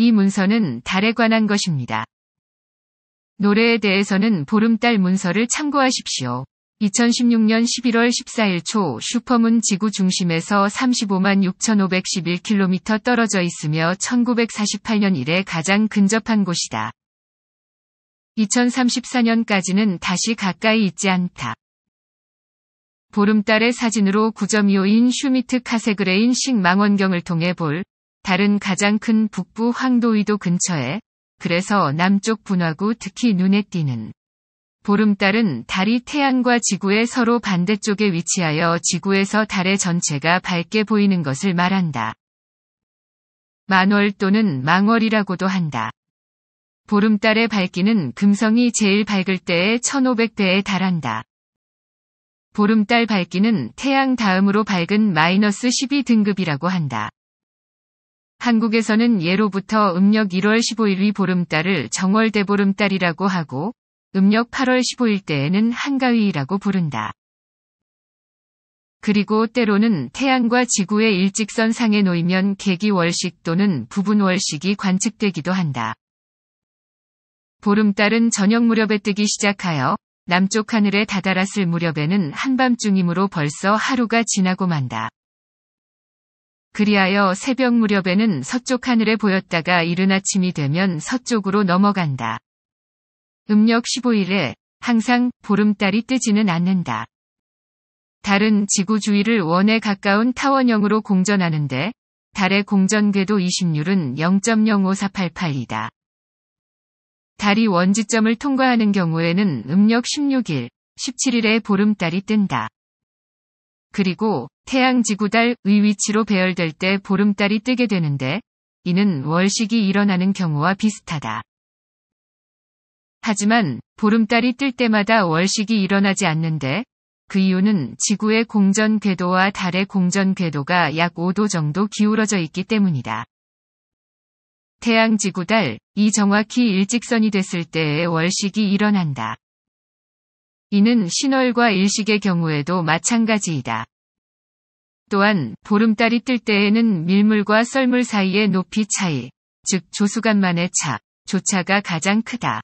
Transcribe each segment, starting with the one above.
이 문서는 달에 관한 것입니다. 노래에 대해서는 보름달 문서를 참고하십시오. 2016년 11월 14일 초 슈퍼문 지구 중심에서 35만 6,511km 떨어져 있으며 1948년 이래 가장 근접한 곳이다. 2034년까지는 다시 가까이 있지 않다. 보름달의 사진으로 9.25인 슈미트 카세그레인 식 망원경을 통해 볼 다른 가장 큰 북부 황도이도 근처에 그래서 남쪽 분화구 특히 눈에 띄는 보름달은 달이 태양과 지구의 서로 반대쪽에 위치하여 지구에서 달의 전체가 밝게 보이는 것을 말한다. 만월 또는 망월이라고도 한다. 보름달의 밝기는 금성이 제일 밝을 때의 1500배에 달한다. 보름달 밝기는 태양 다음으로 밝은 마이너스 12등급이라고 한다. 한국에서는 예로부터 음력 1월 1 5일이 보름달을 정월대 보름달이라고 하고 음력 8월 15일 때에는 한가위라고 부른다. 그리고 때로는 태양과 지구의 일직선 상에 놓이면 계기월식 또는 부분월식이 관측되기도 한다. 보름달은 저녁 무렵에 뜨기 시작하여 남쪽 하늘에 다다랐을 무렵에는 한밤중이므로 벌써 하루가 지나고 만다. 그리하여 새벽 무렵에는 서쪽 하늘에 보였다가 이른 아침이 되면 서쪽으로 넘어간다. 음력 15일에 항상 보름달이 뜨지는 않는다. 달은 지구 주위를 원에 가까운 타원형으로 공전하는데 달의 공전 궤도 20률은 0.05488이다. 달이 원지점을 통과하는 경우에는 음력 16일, 17일에 보름달이 뜬다. 그리고 태양 지구달 의위치로 배열될 때 보름달이 뜨게 되는데 이는 월식이 일어나는 경우와 비슷하다. 하지만 보름달이 뜰 때마다 월식이 일어나지 않는데 그 이유는 지구의 공전 궤도와 달의 공전 궤도가 약 5도 정도 기울어져 있기 때문이다. 태양 지구달, 이 정확히 일직선이 됐을 때에 월식이 일어난다. 이는 신월과 일식의 경우에도 마찬가지이다. 또한 보름달이 뜰 때에는 밀물과 썰물 사이의 높이 차이, 즉 조수간만의 차, 조차가 가장 크다.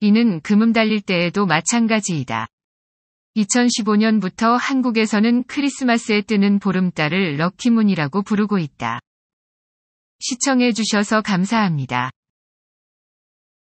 이는 금음 달릴 때에도 마찬가지이다. 2015년부터 한국에서는 크리스마스에 뜨는 보름달을 럭키문이라고 부르고 있다. 시청해주셔서 감사합니다.